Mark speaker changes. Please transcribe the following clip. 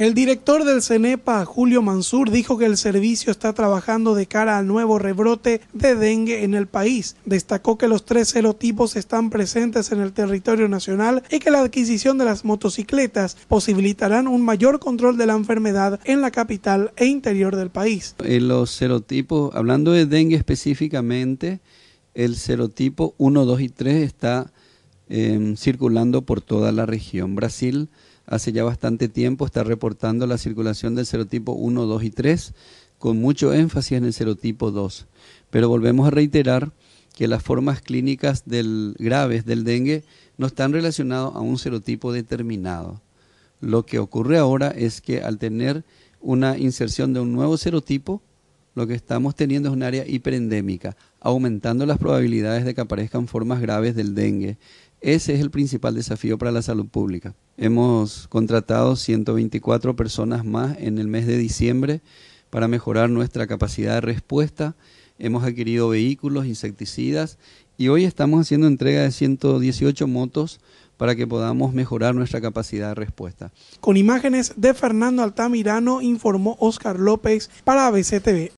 Speaker 1: El director del CENEPA, Julio Mansur, dijo que el servicio está trabajando de cara al nuevo rebrote de dengue en el país. Destacó que los tres serotipos están presentes en el territorio nacional y que la adquisición de las motocicletas posibilitarán un mayor control de la enfermedad en la capital e interior del país.
Speaker 2: Eh, los serotipos, hablando de dengue específicamente, el serotipo 1, 2 y 3 está em, circulando por toda la región. Brasil hace ya bastante tiempo está reportando la circulación del serotipo 1, 2 y 3 con mucho énfasis en el serotipo 2. Pero volvemos a reiterar que las formas clínicas del, graves del dengue no están relacionadas a un serotipo determinado. Lo que ocurre ahora es que al tener una inserción de un nuevo serotipo, lo que estamos teniendo es un área hiperendémica, aumentando las probabilidades de que aparezcan formas graves del dengue. Ese es el principal desafío para la salud pública. Hemos contratado 124 personas más en el mes de diciembre para mejorar nuestra capacidad de respuesta. Hemos adquirido vehículos, insecticidas y hoy estamos haciendo entrega de 118 motos para que podamos mejorar nuestra capacidad de respuesta.
Speaker 1: Con imágenes de Fernando Altamirano informó Oscar López para ABC